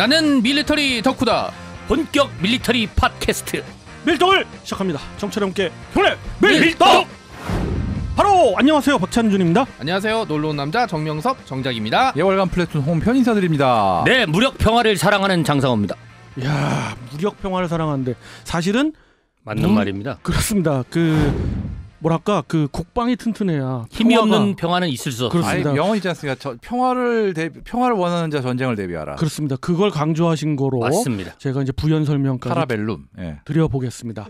나는 밀리터리 덕후다. 본격 밀리터리 팟캐스트. 밀떡을 시작합니다. 청취자 께 형님 밀떡. 바로 안녕하세요 박찬준입니다. 안녕하세요. 놀러 온 남자 정명섭 정작입니다. 예월간 플래툰 홈 편 인사드립니다. 네, 무력 평화를 사랑하는 장상호입니다. 야, 무력 평화를 사랑하는데 사실은 맞는 음, 말입니다. 그렇습니다. 그 뭐랄까 그 국방이 튼튼해야 힘이 평화가... 없는 평화는 있을 수없습니다 아니, 영지 않습니까? 저, 평화를 대, 평화를 원하는 자 전쟁을 대비하라. 그렇습니다. 그걸 강조하신 거로 맞습니다. 제가 이제 부연 설명까지 파라벨룸 예. 드려보겠습니다.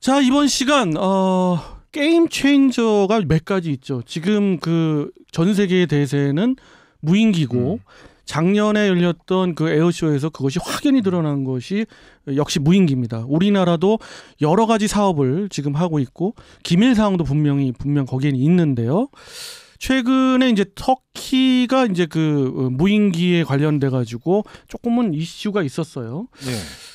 자 이번 시간 어, 게임 체인저가 몇 가지 있죠. 지금 그 전 세계 대세는 무인기고. 음. 작년에 열렸던 그 에어쇼에서 그것이 확연히 드러난 것이 역시 무인기입니다. 우리나라도 여러 가지 사업을 지금 하고 있고 기밀 사항도 분명히 분명 거기에 있는데요. 최근에 이제 터키가 이제 그 어, 무인기에 관련돼 가지고 조금은 이슈가 있었어요. 네.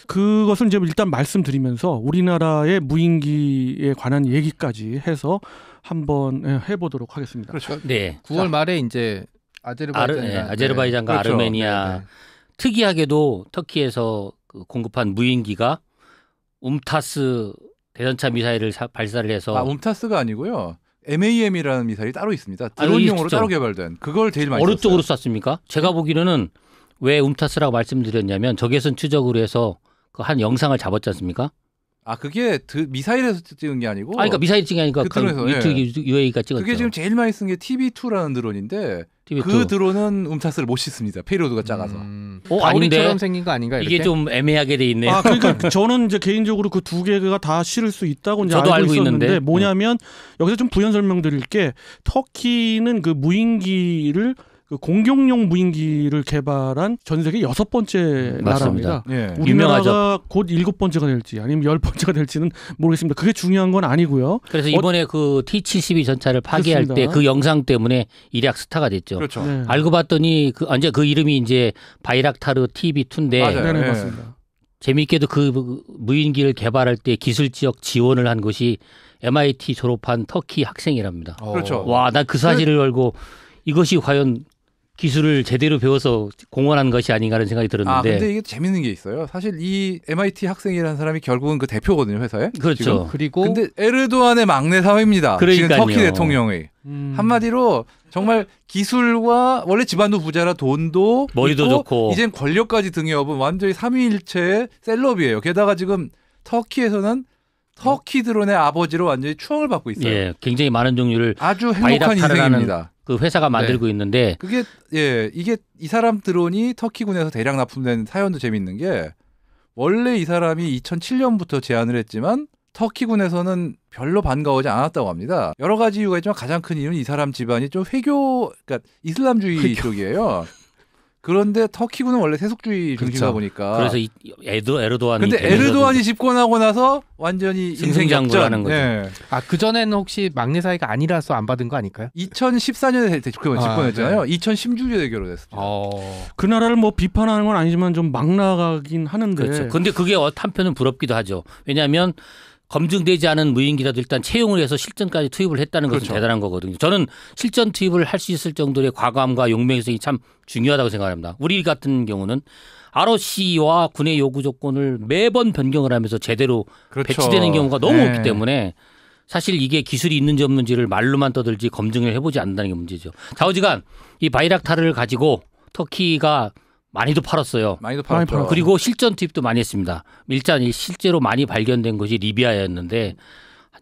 그것은 이제 일단 말씀드리면서 우리나라의 무인기에 관한 얘기까지 해서 한번 예, 해보도록 하겠습니다. 그렇죠. 네. 9월 말에 이제 아제르바이잔, 아르, 예, 네, 아제르바이잔과 그 아르메니아 네네. 네. 특이하게도 터키에서 그 공급한 무인기가 움타스 대전차 미사일을 사, 발사를 해서 아, 움타스가 아니고요. MAM이라는 미사일이 따로 있습니다. 드론용으로 아, 따로 개발된 그걸 제일 많이 어느 쪽으로 쐈습니까? 제가 보기로는 왜 움타스라고 말씀드렸냐면 적외선 추적으로 해서 그 한 영상을 잡았지 않습니까? 아 그게 드, 미사일에서 찍은 게 아니고. 아, 그러니까 미사일 찍은 게 아니고 그 드론에서 그, 예. UA가 찍었죠. 그게 지금 제일 많이 쓴게 TB2라는 드론인데 TV2. 그 드론은 음차을못 씻습니다. 페이로드가 작아서. 음... 어, 아닌데 생긴 거 아닌가? 이게 이게 좀 애매하게 돼 있네요. 아, 그러니까 저는 이제 개인적으로 그 두 개가 다 실을 수 있다고 이제 알고, 알고, 있었는데 있는데. 네. 뭐냐면 네. 여기서 좀 부연 설명드릴 게 터키는 그 무인기를 그 공격용 무인기를 개발한 전 세계 여섯 번째 나라입니다. 예. 우리나라가 곧 일곱 번째가 될지 아니면 열 번째가 될지는 모르겠습니다. 그게 중요한 건 아니고요. 그래서 어- 이번에 어... 그 T-72 전차를 파괴할 때 그 영상 때문에 일약 스타가 됐죠. 그렇죠. 네. 알고 봤더니 그 언제 그 이름이 이제 바이락타르 TB2인데 맞아요. 네, 네 예. 맞습니다. 재미있게도 그 무인기를 개발할 때 기술 지역 지원을 한 것이 MIT 졸업한 터키 학생이랍니다. 오. 그렇죠. 와, 나 그 사실을 네. 알고 이것이 과연 기술을 제대로 배워서 공헌한 것이 아닌가라는 생각이 아, 들었는데. 아, 근데 이게 재밌는 게 있어요. 사실 이 MIT 학생이라는 사람이 결국은 그 대표거든요, 회사에. 그렇죠. 지금. 그리고 근데 에르도안의 막내 사회입니다. 그러니까요. 지금 터키 대통령의 음. 한마디로 정말 기술과 원래 집안도 부자라 돈도 머리도 좋고 이젠 권력까지 등에 업은 완전히 삼위일체의 셀럽이에요. 게다가 지금 터키에서는 터키 드론의 아버지로 완전히 추억을 받고 있어요. 예, 굉장히 많은 종류를 아주 행복한 인생입니다. 그 회사가 만들고 네. 있는데 그게 예, 이게 이 사람 드론이 터키군에서 대량 납품된 사연도 재밌는 게 원래 이 사람이 2007년부터 제안을 했지만 터키군에서는 별로 반가워하지 않았다고 합니다. 여러 가지 이유가 있지만 가장 큰 이유는 이 사람 집안이 좀 회교, 그러니까 이슬람주의 회교. 쪽이에요. 그런데 터키군은 원래 세속주의 중심이다 그렇죠. 보니까 그래서 이, 에르도, 에르도안이 근데 에르도안이 집권하고 나서 완전히 인생장구하는 거죠. 네. 예. 아그 전에는 혹시 막내 사이가 아니라서 안 받은 거 아닐까요? 2014년에 아, 집권했잖아요. 아, 네. 2016년에 결혼했어요. 어... 그 나라를 뭐 비판하는 건 아니지만 좀 막 나가긴 하는데. 그렇죠. 근데 그게 한편은 부럽기도 하죠. 왜냐하면 검증되지 않은 무인 기사도 일단 채용을 해서 실전까지 투입을 했다는 것은 그렇죠. 대단한 거거든요. 저는 실전 투입을 할 수 있을 정도의 과감과 용맹성이 참 중요하다고 생각합니다. 우리 같은 경우는 ROC와 군의 요구 조건을 매번 변경을 하면서 제대로 그렇죠. 배치되는 경우가 너무 네. 없기 때문에 사실 이게 기술이 있는지 없는지를 말로만 떠들지 검증을 해보지 않는다는 게 문제죠. 자오지간 이 바이락타를 가지고 터키가 많이도 팔았어요. 많이도 팔았죠. 많이 그리고 실전 투입도 많이 했습니다. 일단이 실제로 많이 발견된 것이 리비아였는데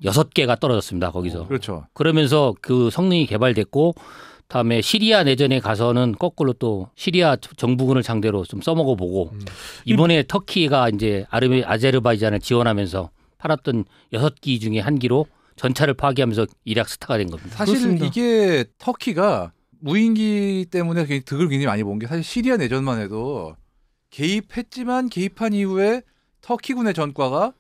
여섯 개가 떨어졌습니다. 거기서. 어, 그렇죠. 그러면서 그 성능이 개발됐고 다음에 시리아 내전에 가서는 거꾸로 또 시리아 정부군을 상대로 좀 써먹어 보고 음. 이번에 터키가 이제 아르메 아제르바이잔을 지원하면서 팔았던 여섯 기 중에 한 기로 전차를 파괴하면서 이락 스타가 된 겁니다. 사실 그렇습니다. 이게 터키가 무인기 때문에 굉장 득을 굉장히 많이 본 게 사실 시리아 내전만 해도 개입했지만 개입한 이후에 터키군의 전과가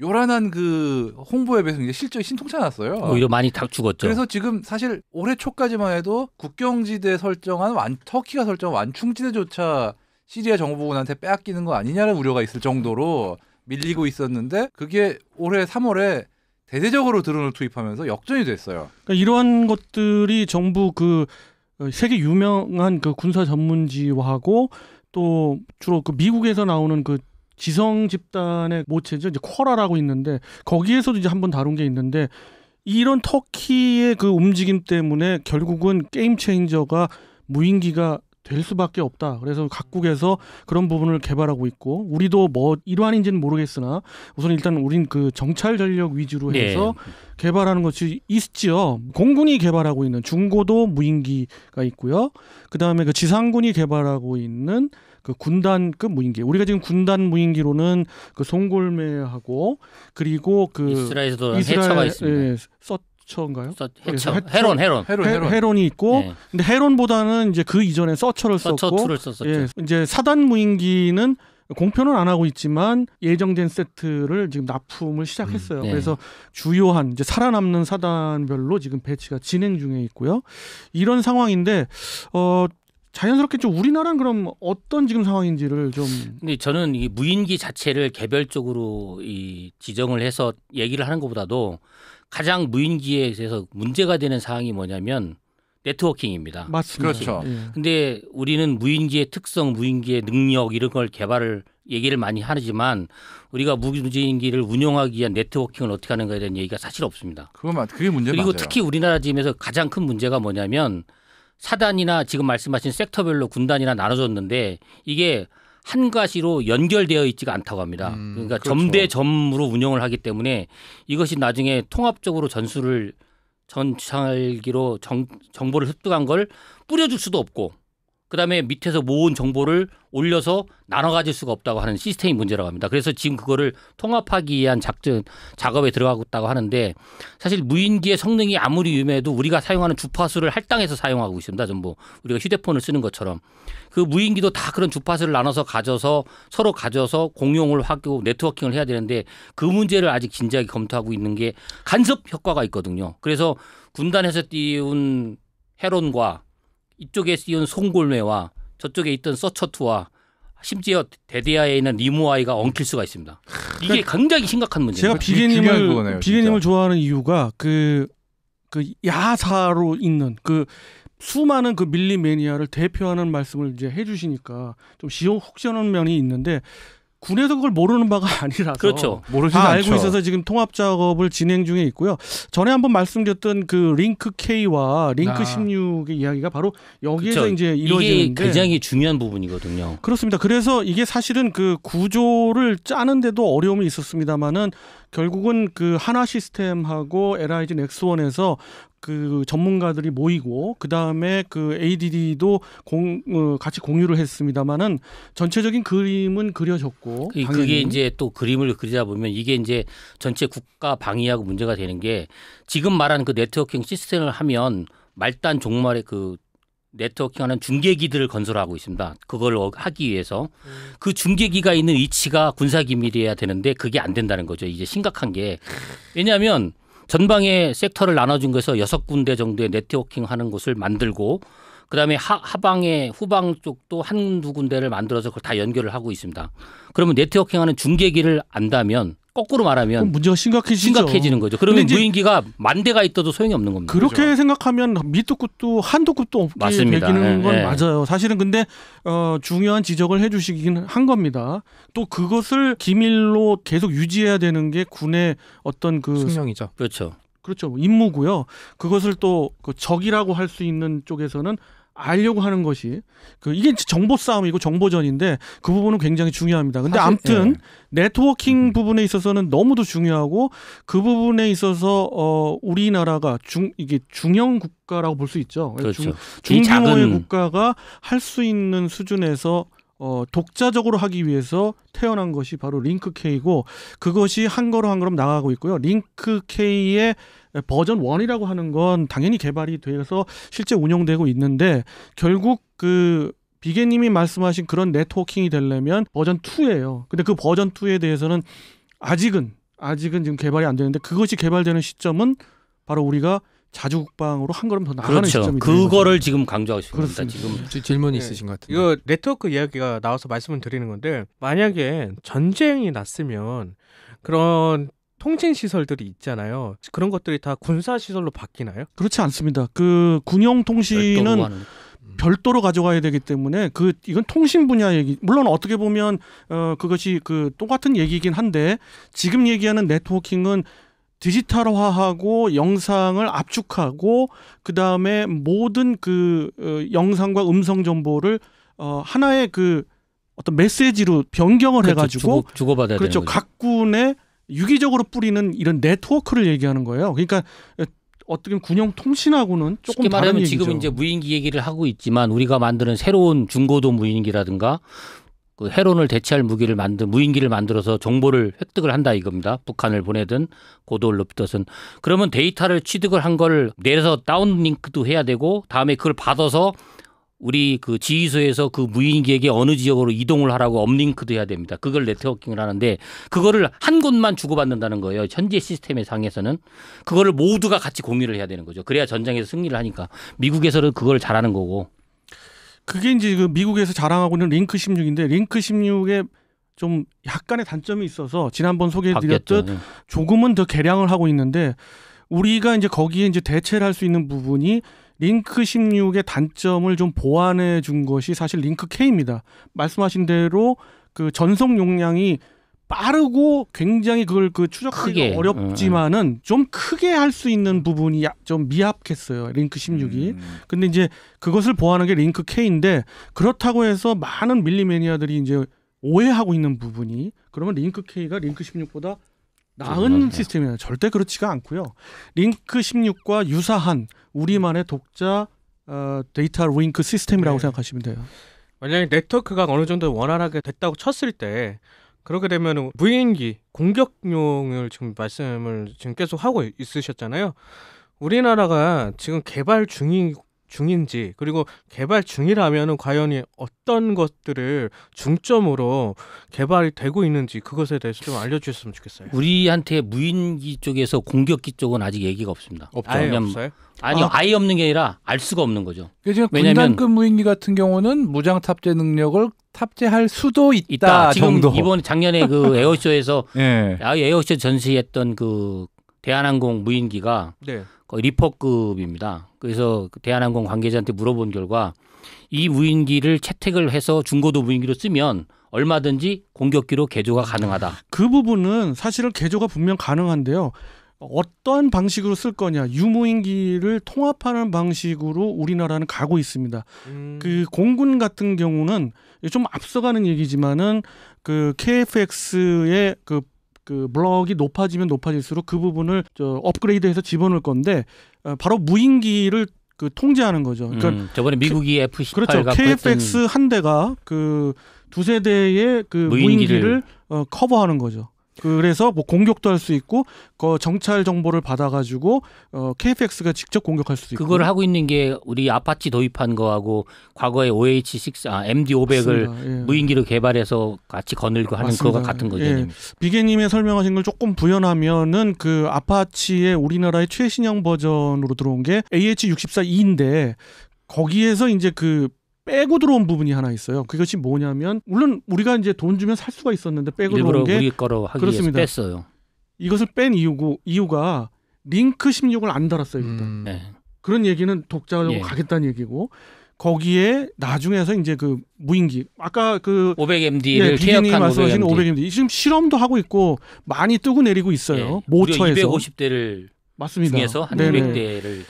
요란한 그 홍보에 비해서 굉장 실적이 신통치 않았어요. 오히려 많이 탁 죽었죠. 그래서 지금 사실 올해 초까지만 해도 국경지대 설정한 완, 터키가 설정한 완충지대조차 시리아 정부군한테 빼앗기는 거 아니냐는 우려가 있을 정도로 밀리고 있었는데 그게 올해 3월에 대대적으로 드론을 투입하면서 역전이 됐어요. 그러니까 이러한 것들이 정부 그 어, 세계 유명한 그 군사 전문지화하고 또 주로 그 미국에서 나오는 그 지성 집단의 모체죠. 이제 쿼라라고 있는데 거기에서도 이제 한 번 다룬 게 있는데 이런 터키의 그 움직임 때문에 결국은 게임 체인저가 무인기가 될 수밖에 없다. 그래서 각국에서 그런 부분을 개발하고 있고 우리도 뭐 일환인지는 모르겠으나 우선 일단 우린 그 정찰 전력 위주로 네. 해서 네. 개발하는 것이 있지요. 공군이 개발하고 있는 중고도 무인기가 있고요. 그다음에 그 지상군이 개발하고 있는 그 군단급 무인기. 우리가 지금 군단 무인기로는 그 송골매하고 그리고 그 이스라엘에서 이스라엘, 해처가 있습니다. 예, 서, 예, 서처인가요? 서, 예, 해처. 해, 헤론, 헤론. 헤론, 헤론. 헤론. 이 있고 네. 근데 해론보다는 이제 그 이전에 서처를 서처 썼고 툴을 썼었죠. 예, 이제 사단 무인기는 공표는 안 하고 있지만 예정된 세트를 지금 납품을 시작했어요. 음, 네. 그래서 주요한 이제 살아남는 사단별로 지금 배치가 진행 중에 있고요. 이런 상황인데 어 자연스럽게 좀 우리나라는 그럼 어떤 지금 상황인지를 좀 근데 저는 이 무인기 자체를 개별적으로 이 지정을 해서 얘기를 하는 것보다도 가장 무인기에 대해서 문제가 되는 사항이 뭐냐면 네트워킹입니다. 맞습니다. 그렇죠. 예. 근데 우리는 무인기의 특성, 무인기의 능력 이런 걸 개발을 얘기를 많이 하지만 우리가 무인기를 운영하기 위한 네트워킹을 어떻게 하는가에 대한 얘기가 사실 없습니다. 그건 맞, 그게 문제 그리고 특히 우리나라 지금에서 가장 큰 문제가 뭐냐면 사단이나 지금 말씀하신 섹터별로 군단이나 나눠졌는데 이게 한 가지로 연결되어 있지가 않다고 합니다. 음, 그러니까 그렇죠. 점대 점으로 운영을 하기 때문에 이것이 나중에 통합적으로 전술을 전찰기로 정, 정보를 획득한걸 뿌려줄 수도 없고 그다음에 밑에서 모은 정보를 올려서 나눠 가질 수가 없다고 하는 시스템이 문제라고 합니다. 그래서 지금 그거를 통합하기 위한 작전 작업에 들어가고 있다고 하는데 사실 무인기의 성능이 아무리 유명해도 우리가 사용하는 주파수를 할당해서 사용하고 있습니다. 전부 뭐 우리가 휴대폰을 쓰는 것처럼 그 무인기도 다 그런 주파수를 나눠서 가져서 서로 가져서 공용을 하고 네트워킹을 해야 되는데 그 문제를 아직 진지하게 검토하고 있는 게 간섭 효과가 있거든요. 그래서 군단에서 띄운 해론과 이쪽에 있는 송골매와 저쪽에 있던 서처투와 심지어 데데아에 있는 리모아이가 엉킬 수가 있습니다. 이게 그러니까 굉장히 심각한 문제 제가 그 비계님을 비계님을 좋아하는 이유가 그그 그 야사로 있는 그 수많은 그 밀리 매니아를 대표하는 말씀을 이제 해주시니까 좀 시원혹시원한 면이 있는데 군에서 그걸 모르는 바가 아니라서 그렇죠. 모르지 다 아, 않죠. 알고 그렇죠. 있어서 지금 통합 작업을 진행 중에 있고요. 전에 한번 말씀드렸던 그 링크 K와 링크 아. 16의 이야기가 바로 여기에서 그렇 이제 이루어지는 게 굉장히 중요한 부분이거든요. 그렇습니다. 그래서 이게 사실은 그 구조를 짜는데도 어려움이 있었습니다만은 결국은 그 하나 시스템하고 LIG 넥스원에서 그 전문가들이 모이고 그 다음에 그 ADD도 공 어, 같이 공유를 했습니다만은 전체적인 그림은 그려졌고 그, 그게 이제 또 그림을 그리다 보면 이게 이제 전체 국가 방위하고 문제가 되는 게 지금 말하는 그 네트워킹 시스템을 하면 말단 종말에 그 네트워킹하는 중계기들을 건설하고 있습니다. 그걸 하기 위해서 음. 그 중계기가 있는 위치가 군사기밀이어야 되는데 그게 안 된다는 거죠. 이제 심각한 게 왜냐하면 전방에 섹터를 나눠준 거에서 여섯 군데 정도의 네트워킹 하는 곳을 만들고 그다음에 하, 방에 후방 쪽도 한 두 군데를 만들어서 그걸 다 연결을 하고 있습니다. 그러면 네트워킹하는 중계기를 안다면 거꾸로 말하면 문제가 심각해지죠. 심각해지는 거죠. 그러면 무인기가 만 대가 있어도 소용이 없는 겁니다. 그렇게 그렇죠. 생각하면 밑도 끝도 한도 끝도 없게 맞습니다. 매기는 예, 건 예. 맞아요. 사실은 근데 어, 중요한 지적을 해주시긴 한 겁니다. 또 그것을 기밀로 계속 유지해야 되는 게 군의 어떤 그 숙명이죠. 그렇죠. 그렇죠. 임무고요. 그것을 또 그 적이라고 할 수 있는 쪽에서는 알려고 하는 것이 그 이게 정보 싸움이고 정보전인데 그 부분은 굉장히 중요합니다. 근데 사실, 아무튼 예. 네트워킹 음. 부분에 있어서는 너무도 중요하고 그 부분에 있어서 어 우리나라가 중 이게 중형 국가라고 볼 수 있죠. 그렇죠. 중, 중규모의 작은... 국가가 할 수 있는 수준에서 어, 독자적으로 하기 위해서 태어난 것이 바로 링크K고 그것이 한 걸음 한 걸음 나가고 있고요. 링크K의 버전 1이라고 하는 건 당연히 개발이 돼서 실제 운영되고 있는데 결국 그 비계님이 말씀하신 그런 네트워킹이 되려면 버전 2예요. 근데 그 버전 2에 대해서는 아직은 아직은 지금 개발이 안 되는데 그것이 개발되는 시점은 바로 우리가 자주국방으로 한 걸음 더 나가는 그렇죠. 시점이 그거를 지금 강조하고 싶습니다. 지금 질문이 네. 있으신 것 같은데 이거 네트워크 이야기가 나와서 말씀을 드리는 건데 만약에 전쟁이 났으면 그런 통신 시설들이 있잖아요. 그런 것들이 다 군사 시설로 바뀌나요? 그렇지 않습니다. 그 군용 통신은 음. 별도로 가져가야 되기 때문에 그 이건 통신 분야 얘기 물론 어떻게 보면 어 그것이 그 똑같은 얘기긴 한데 지금 얘기하는 네트워킹은 디지털화하고 영상을 압축하고 그 다음에 모든 그 어, 영상과 음성 정보를 어 하나의 그 어떤 메시지로 변경을 그렇죠. 해가지고 주고, 받아야 그렇죠 각군의 유기적으로 뿌리는 이런 네트워크를 얘기하는 거예요. 그러니까 어떻게 보면 군용 통신하고는 조금 쉽게 말하면 다른 얘기죠. 지금 이제 무인기 얘기를 하고 있지만 우리가 만드는 새로운 중고도 무인기라든가 그 해론을 대체할 무기를 만든 무인기를 만들어서 정보를 획득을 한다 이겁니다. 북한을 보내든 고도를 높이든 그러면 데이터를 취득을 한 걸 내려서 다운링크도 해야 되고 다음에 그걸 받아서 우리 그 지휘소에서 그 무인기에게 어느 지역으로 이동을 하라고 업링크도 해야 됩니다. 그걸 네트워킹을 하는데 그거를 한 곳만 주고받는다는 거예요. 현재 시스템의 상에서는 그거를 모두가 같이 공유를 해야 되는 거죠. 그래야 전장에서 승리를 하니까 미국에서는 그걸 잘하는 거고. 그게 이제 그 미국에서 자랑하고 있는 링크 16인데 링크 1 6에좀 약간의 단점이 있어서 지난번 소개해드렸듯 바뀌었죠. 네. 조금은 더 개량을 하고 있는데 우리가 이제 거기에 이제 대체를 할 수 있는 부분이 링크 16의 단점을 좀 보완해 준 것이 사실 링크 K입니다. 말씀하신 대로 그 전송 용량이 빠르고 굉장히 그걸 그 추적하기 어렵지만은 음, 음. 좀 크게 할 수 있는 부분이 좀 미약했어요. 링크 16이. 음. 근데 이제 그것을 보완한 게 링크 K인데 그렇다고 해서 많은 밀리매니아들이 이제 오해하고 있는 부분이 그러면 링크 K가 링크 16보다 나은 시스템이냐 절대 그렇지가 않고요. 링크 16과 유사한 우리만의 독자 어, 데이터 링크 시스템이라고 네. 생각하시면 돼요. 만약에 네트워크가 어느 정도 원활하게 됐다고 쳤을 때 그렇게 되면 무인기 공격용을 지금 말씀을 지금 계속 하고 있으셨잖아요. 우리나라가 지금 개발 중인 중인지 그리고 개발 중이라면은 과연 어떤 것들을 중점으로 개발이 되고 있는지 그것에 대해서 좀 알려주셨으면 좋겠어요. 우리한테 무인기 쪽에서 공격기 쪽은 아직 얘기가 없습니다. 없죠. 아예 없어요? 아니 아. 아예 없는 게 아니라 알 수가 없는 거죠. 지금 왜냐하면 급 무인기 같은 경우는 무장 탑재 능력을 탑재할 수도 있다, 있다. 지금 정도. 이번 작년에 그 에어쇼에서 예. 아, 에어쇼 전시했던 그 대한항공 무인기가 네. 거의 리퍼급입니다. 그래서 대한항공 관계자한테 물어본 결과 이 무인기를 채택을 해서 중고도 무인기로 쓰면 얼마든지 공격기로 개조가 가능하다. 그 부분은 사실은 개조가 분명 가능한데요. 어떠한 방식으로 쓸 거냐 유무인기를 통합하는 방식으로 우리나라는 가고 있습니다. 음. 그 공군 같은 경우는 좀 앞서가는 얘기지만은 그 KFX의 그그 블럭이 높아지면 높아질수록 그 부분을 저 업그레이드해서 집어넣을 건데 어, 바로 무인기를 그 통제하는 거죠. 그러니까 음, 저번에 미국이 F-18 그렇죠. KFX 한 대가 그 두 세대의 그 무인기를, 무인기를 어, 커버하는 거죠. 그래서 뭐 공격도 할 수 있고 그 정찰 정보를 받아가지고 어, KFX가 직접 공격할 수도 있고 그걸 하고 있는 게 우리 아파치 도입한 거하고 과거에 OH6 아, MD500을 예. 무인기로 개발해서 같이 거늘고 하는 맞습 같은 거죠. 예. 비계님의 설명하신 걸 조금 부연하면은 그 아파치의 우리나라의 최신형 버전으로 들어온 게 AH64E인데 거기에서 이제 그 빼고 들어온 부분이 하나 있어요. 그것이 뭐냐면 물론 우리가 이제 돈 주면 살 수가 있었는데 빼고 들어온 게 우리 거로 하기 그렇습니다. 뺐어요. 이것을 뺀 이유고 이유가 링크 16을 안 달았어요. 일단 음. 네. 그런 얘기는 독자적으로 예. 가겠다는 얘기고 거기에 나중에서 이제 그 무인기 아까 그 500MD를 비기님 말씀하신 500MD. 500MD 지금 실험도 하고 있고 많이 뜨고 내리고 있어요. 예. 모처에서 250대를 맞습니다. 중에서 한 200대를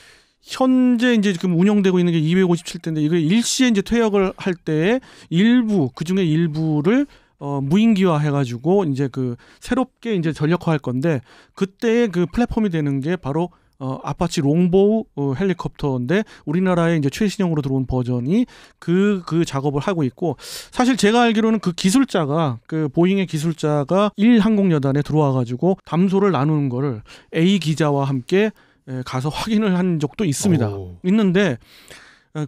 현재 이제 지금 운영되고 있는 게 257대인데 이거 일시에 이제 퇴역을 할 때에 일부 그 중에 일부를 어, 무인기화 해가지고 이제 그 새롭게 이제 전력화할 건데 그때의 그 플랫폼이 되는 게 바로 어, 아파치 롱보우 어, 헬리콥터인데 우리나라에 이제 최신형으로 들어온 버전이 그그 그 작업을 하고 있고 사실 제가 알기로는 그 기술자가 그 보잉의 기술자가 일 항공여단에 들어와가지고 담소를 나누는 거를 A 기자와 함께 가서 확인을 한 적도 있습니다. 오. 있는데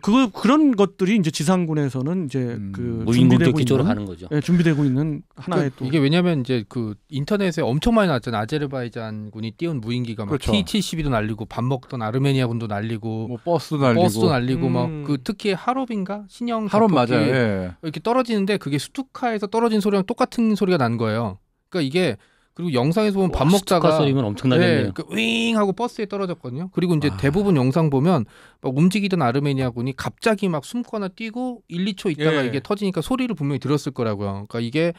그 그런 것들이 이제 지상군에서는 이제 음, 그 무인공격 기조로 가는 거죠. 예, 준비되고 있는 하나의 그, 또 이게 왜냐하면 이제 그 인터넷에 엄청 많이 나왔잖아요. 아제르바이잔 군이 띄운 무인기가 막 그렇죠. T-72도 날리고 밥 먹던 아르메니아 군도 날리고 뭐버스 날리고 버스 날리고 음. 막그 특히 하롭인가 신형 하롭 맞아요. 예. 이렇게 떨어지는데 그게 수투카에서 떨어진 소리랑 똑같은 소리가 난 거예요. 그러니까 이게 그리고 영상에서 보면 밥 먹다가 소리면 엄청나게네 그윙 하고 버스에 떨어졌거든요. 그리고 이제 아. 대부분 영상 보면 막 움직이던 아르메니아군이 갑자기 막 숨거나 뛰고 1, 2초 있다가 예. 이게 터지니까 소리를 분명히 들었을 거라고요. 그러니까 이게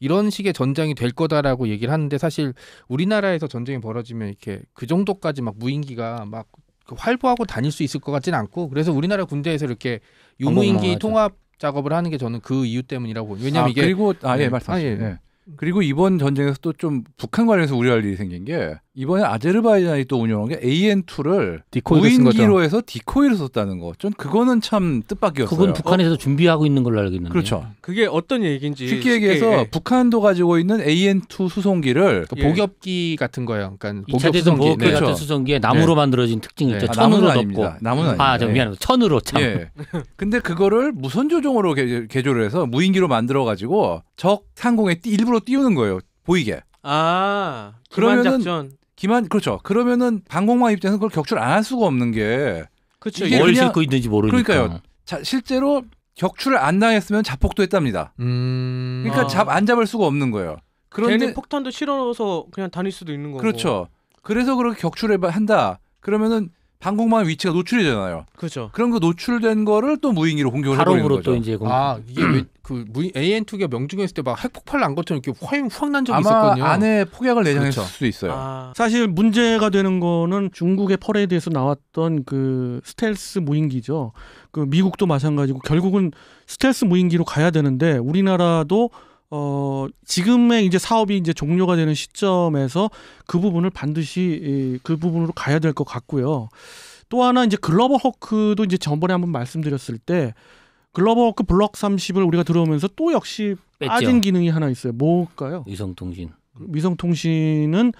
이런 식의 전쟁이 될 거다라고 얘기를 하는데 사실 우리나라에서 전쟁이 벌어지면 이렇게 그 정도까지 막 무인기가 막 그 활보하고 다닐 수 있을 것 같진 않고 그래서 우리나라 군대에서 이렇게 유무인기 통합 작업을 하는 게 저는 그 이유 때문이라고 왜냐면 아, 이게 그리고 아예 말씀하시 아, 예. 네. 그리고 이번 전쟁에서 또 좀 북한 관련해서 우려할 일이 생긴 게 이번에 아제르바이잔이 또 운영한 게 AN2를 무인기로 해서 디코이를 썼다는 거. 좀 그거는 참 뜻밖이었어요. 그건 어? 북한에서 어? 준비하고 있는 걸로 알고 있는데. 그렇죠. 그게 어떤 얘기인지 쉽게 얘기해서 쉽게, 예. 북한도 가지고 있는 AN2 수송기를 그러니까 예. 같은 거예요. 그러니까 보차 기 네. 그렇죠. 같은 그렇죠. 수송기에 네. 나무로 네. 만들어진 특징이 네. 있죠. 아, 천으로 덮고. 나무는 음. 아, 미안합니 천으로 참. 예. 근데 그거를 무선 조종으로 개조를 해서 무인기로 만들어 가지고 적 상공에 띄, 일부러 띄우는 거예요. 보이게. 아, 그러면 기만 그렇죠. 그러면은 방공망 입장에서 그걸 격출 안 할 수가 없는 게 그렇죠. 뭘 싣고 있는지 모르니까. 그러니까요. 자, 실제로 격출을 안 당했으면 자폭도 했답니다. 음... 그러니까 아. 잡, 안 잡을 수가 없는 거예요. 그런데 폭탄도 실어서 그냥 다닐 수도 있는 거고. 그렇죠. 그래서 그렇게 격출을 한다. 그러면은 방공망 위치가 노출이 되잖아요. 그렇죠. 그런 거 노출된 거를 또 무인기로 공격을 해는 거죠. 또 이제 공... 아 이게 왜, 그 무인 AN2가 명중했을 때 막 핵폭발 난 것처럼 이렇게 화염 확난 적이 아마 있었거든요. 안에 폭약을 내장했을 그렇죠. 수도 있어요. 아... 사실 문제가 되는 거는 중국의 퍼레이드에서 나왔던 그 스텔스 무인기죠. 그 미국도 마찬가지고 결국은 스텔스 무인기로 가야 되는데 우리나라도 어, 지금의 이제 사업이 이제 종료가 되는 시점에서 그 부분을 반드시 그 부분으로 가야 될 것 같고요. 또 하나 이제 글로벌 허크도 이제 전번에 한번 말씀드렸을 때 글로벌 허크 블록 30을 우리가 들어오면서 또 역시 뺐죠. 빠진 기능이 하나 있어요. 뭘까요? 위성통신. 위성통신은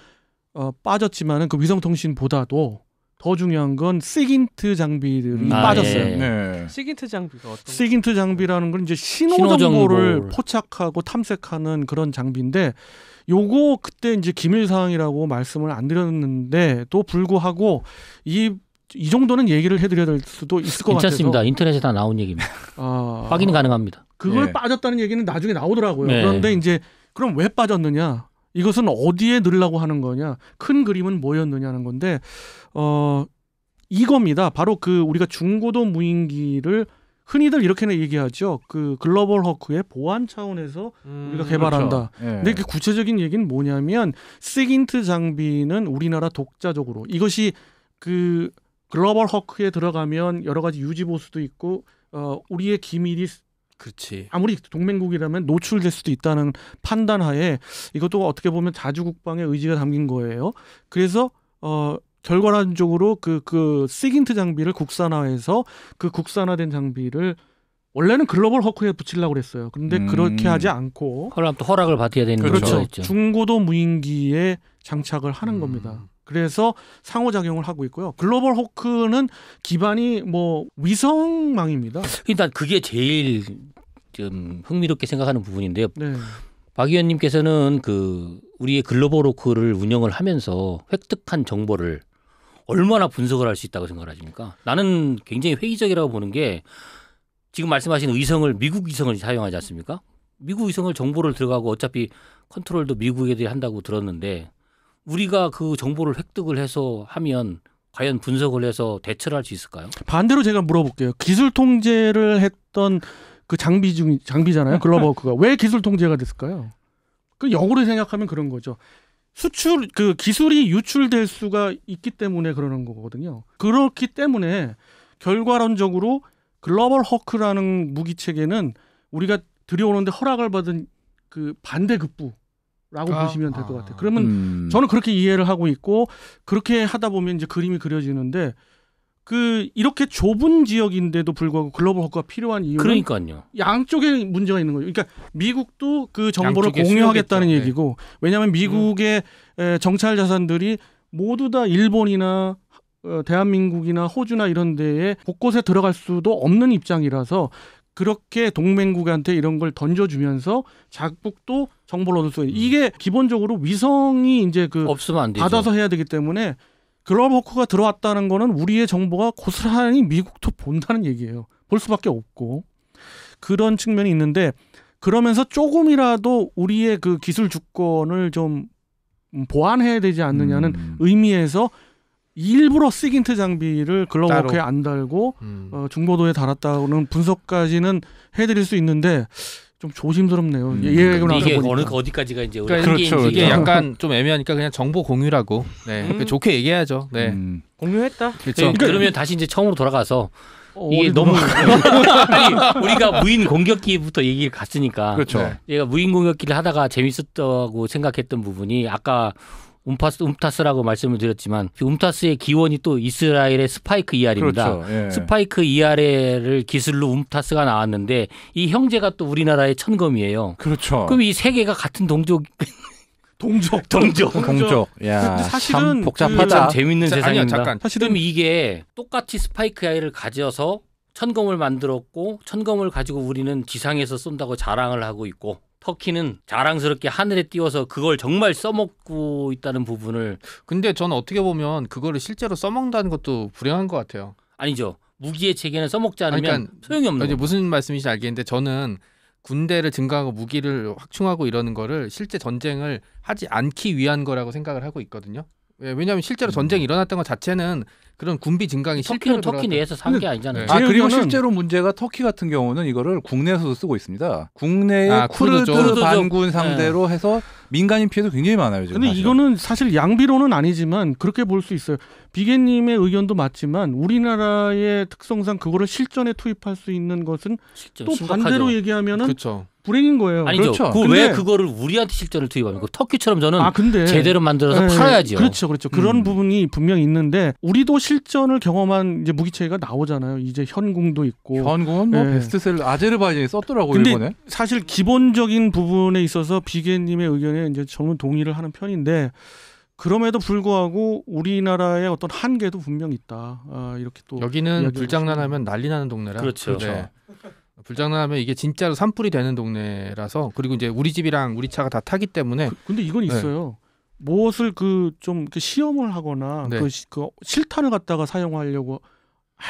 어, 빠졌지만은 그 위성통신보다도 더 중요한 건 시긴트 장비들이 음. 아, 빠졌어요. 예. 네. 시긴트 장비가 어떤? 시긴트 장비라는 건 이제 신호, 정보를 포착하고 탐색하는 그런 장비인데 요거 그때 이제 기밀 사항이라고 말씀을 안 드렸는데도 불구하고 이 이 정도는 얘기를 해드려야 될 수도 있을 것 괜찮습니다. 같아서 인터넷에 다 나온 얘기입니다. 아, 확인 가능합니다. 그걸 예. 빠졌다는 얘기는 나중에 나오더라고요. 네. 그런데 이제 그럼 왜 빠졌느냐? 이것은 어디에 넣으려고 하는 거냐 큰 그림은 뭐였느냐는 건데 어 이겁니다 바로 그 우리가 중고도 무인기를 흔히들 이렇게는 얘기하죠 그 글로벌 허크의 보안 차원에서 음, 우리가 개발한다 그렇죠. 예. 근데 그 구체적인 얘기는 뭐냐면 시긴트 장비는 우리나라 독자적으로 이것이 그 글로벌 허크에 들어가면 여러 가지 유지 보수도 있고 어 우리의 기밀이 그렇지. 아무리 동맹국이라면 노출될 수도 있다는 판단하에 이것도 어떻게 보면 자주국방의 의지가 담긴 거예요. 그래서 어 결과론적으로 그그 그 시긴트 장비를 국산화해서 그 국산화된 장비를 원래는 글로벌 허크에 붙이려고 그랬어요. 그런데 음. 그렇게 하지 않고 허락 허락을 받아야 되는 그렇죠. 중고도 무인기에 장착을 하는 음. 겁니다. 그래서 상호작용을 하고 있고요. 글로벌 호크는 기반이 뭐 위성망입니다. 일단 그게 제일 좀 흥미롭게 생각하는 부분인데요. 네. 박 의원님께서는 그 우리의 글로벌 호크를 운영을 하면서 획득한 정보를 얼마나 분석을 할 수 있다고 생각하십니까? 나는 굉장히 회의적이라고 보는 게 지금 말씀하신 위성을 미국 위성을 사용하지 않습니까? 미국 위성을 정보를 들어가고 어차피 컨트롤도 미국애들이 한다고 들었는데 우리가 그 정보를 획득을 해서 하면 과연 분석을 해서 대처를 할 수 있을까요? 반대로 제가 물어볼게요. 기술 통제를 했던 그 장비 중 장비잖아요. 글로버크가 왜 기술 통제가 됐을까요? 그 역으로 생각하면 그런 거죠. 수출 그 기술이 유출될 수가 있기 때문에 그러는 거거든요. 그렇기 때문에 결과론적으로 글로벌 허크라는 무기 체계는 우리가 들여오는데 허락을 받은 그 반대 급부 라고 아, 보시면 될 것 같아요. 그러면 음. 저는 그렇게 이해를 하고 있고 그렇게 하다 보면 이제 그림이 그려지는데 그 이렇게 좁은 지역인데도 불구하고 글로벌 허가가 필요한 이유는 그러니까요. 양쪽에 문제가 있는 거죠. 그러니까 미국도 그 정보를 공유하겠다는 수요겠죠. 얘기고 네. 왜냐하면 미국의 음. 정찰 자산들이 모두 다 일본이나 어, 대한민국이나 호주나 이런 데에 곳곳에 들어갈 수도 없는 입장이라서 그렇게 동맹국한테 이런 걸 던져주면서 자국도 정보를 얻을 수 있는 음. 이게 기본적으로 위성이 이제 그 없으면 안 되죠. 받아서 해야 되기 때문에 글로벌 호크가 들어왔다는 거는 우리의 정보가 고스란히 미국도 본다는 얘기예요. 볼 수밖에 없고 그런 측면이 있는데 그러면서 조금이라도 우리의 그 기술 주권을 좀 보완해야 되지 않느냐는 음. 의미에서 일부러 시긴트 장비를 글로워크에 안 달고 음. 어, 중보도에 달았다고는 분석까지는 해드릴 수 있는데 좀 조심스럽네요. 음. 예, 그 이게 어느 어디까지가 이제 그러니까 그렇죠. 이게 약간 좀 애매하니까 그냥 정보 공유라고 네. 음. 그러니까 좋게 얘기해야죠. 네. 음. 공유했다. 그렇죠. 네, 그러니까 그러면 다시 이제 처음으로 돌아가서 어, 이게 너무 아니, 우리가 무인 공격기부터 얘기를 갔으니까 그렇죠. 네. 얘가 무인 공격기를 하다가 재밌었다고 생각했던 부분이 아까 움파스 움타스라고 말씀을 드렸지만 그 움타스의 기원이 또 이스라엘의 스파이크 이알입니다. 그렇죠. 예. 스파이크 이알을 기술로 움타스가 나왔는데 이 형제가 또 우리나라의 천검이에요. 그렇죠. 그럼 이 세 개가 같은 동족 동족 동족 동족. 야, 사실은 복잡하다. 그... 참 재밌는 자, 세상입니다. 아니요, 사실은 이게 똑같이 스파이크 아이를 가져서 천검을 만들었고 천검을 가지고 우리는 지상에서 쏜다고 자랑을 하고 있고 터키는 자랑스럽게 하늘에 띄워서 그걸 정말 써먹고 있다는 부분을 근데 저는 어떻게 보면 그거를 실제로 써먹는다는 것도 불행한 것 같아요. 아니죠. 무기의 체계는 써먹지 않으면 그러니까, 소용이 없는 거죠. 무슨 말씀이신지 알겠는데 저는 군대를 증강하고 무기를 확충하고 이러는 거를 실제 전쟁을 하지 않기 위한 거라고 생각을 하고 있거든요. 예, 왜냐하면 실제로 전쟁이 음. 일어났던 것 자체는 그런 군비 증강이 터키는 터키 내에서 산 게 아니잖아요. 네. 아 그리고 실제로 문제가 터키 같은 경우는 이거를 국내에서도 쓰고 있습니다. 국내의 아, 쿠르드, 쿠르드 반군 네. 상대로 네. 해서 민간인 피해도 굉장히 많아요. 지금 근데 사실 이거는 사실 양비론은 아니지만 그렇게 볼 수 있어요. 비계님의 의견도 맞지만 우리나라의 특성상 그거를 실전에 투입할 수 있는 것은 실전, 또 심각하죠. 반대로 얘기하면은 그쵸. 불행인 거예요. 아니죠. 그렇죠. 그왜 그거를 우리한테 실전을 투입합니까? 터키처럼 저는 아, 근데, 제대로 만들어서 네, 팔아야죠. 그렇죠, 그렇죠. 그런 음. 부분이 분명 있는데 우리도 실전을 경험한 이제 무기체계가 나오잖아요. 이제 현궁도 있고. 현궁은 뭐 예. 베스트셀러 아제르바이젠에 썼더라고요, 근데 이번에. 사실 기본적인 부분에 있어서 비계님의 의견에 이제 저는 동의를 하는 편인데 그럼에도 불구하고 우리나라의 어떤 한계도 분명 있다. 아, 이렇게 또 여기는 불장난하면 난리 나는 동네라. 그렇죠. 네. 그렇죠. 불장난하면 이게 진짜로 산불이 되는 동네라서 그리고 이제 우리 집이랑 우리 차가 다 타기 때문에. 그, 근데 이건 네. 있어요. 네. 무엇을 그 좀 시험을 하거나 네. 그, 시, 그 실탄을 갖다가 사용하려고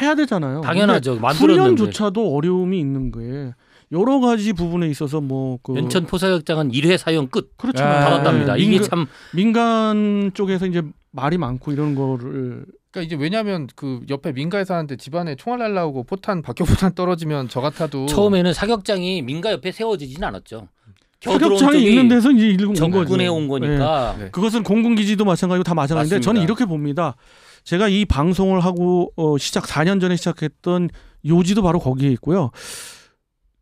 해야 되잖아요. 당연하죠. 훈련조차도 어려움이 있는 거예요. 여러 가지 부분에 있어서 뭐 그 연천 포사격장은 일회 사용 끝. 그렇죠. 받았답니다. 네. 이게 민참 민간 쪽에서 이제 말이 많고 이런 거를 그러니까 이제 왜냐하면 그 옆에 민가에 서하는데 집안에 총알 날라오고 포탄 박격포탄 떨어지면 저 같아도 처음에는 사격장이 민가 옆에 세워지진 않았죠. 사격장이 있는 데서 이제 일군 정군에 온 거니까 네. 네. 그것은 공군기지도 마찬가지고 다 마찬가지인데 맞습니다. 저는 이렇게 봅니다. 제가 이 방송을 하고 어, 시작 4년 전에 시작했던 요지도 바로 거기에 있고요.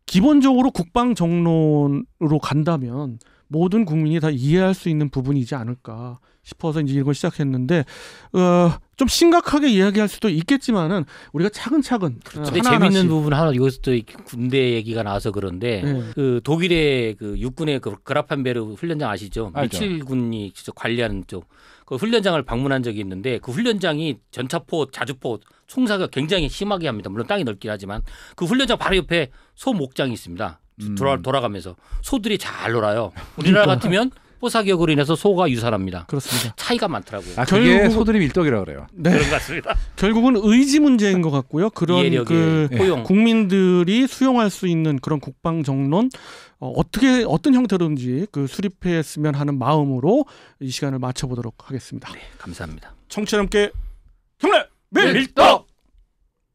기본적으로 국방 정론으로 간다면 모든 국민이 다 이해할 수 있는 부분이지 않을까 싶어서 이제 이걸 시작했는데 어, 좀 심각하게 이야기할 수도 있겠지만은 우리가 차근차근 그렇죠. 근데 재밌는 부분 하나 여기서 또 군대 얘기가 나와서 그런데 네. 그 독일의 그 육군의 그 그라판베르 훈련장 아시죠? 알죠. 미칠군이 직접 관리하는 쪽. 그 훈련장을 방문한 적이 있는데 그 훈련장이 전차포, 자주포 총사가 굉장히 심하게 합니다. 물론 땅이 넓긴 하지만 그 훈련장 바로 옆에 소목장이 있습니다. 음. 돌아, 음. 돌아가면서 소들이 잘 놀아요. 우리나라 같으면 뽀사기으로 인해서 소가 유산합니다. 그렇습니다. 차이가 많더라고요. 아, 결국 소들이 밀떡이라 그래요. 네. 그런 것 같습니다. 결국은 의지 문제인 것 같고요. 그런 그 예. 국민들이 수용할 수 있는 그런 국방 정론 어, 어떻게 어떤 형태든지그 수립했으면 하는 마음으로 이 시간을 마쳐보도록 하겠습니다. 네, 감사합니다. 청취자 함께 경례 밀떡! 밀떡!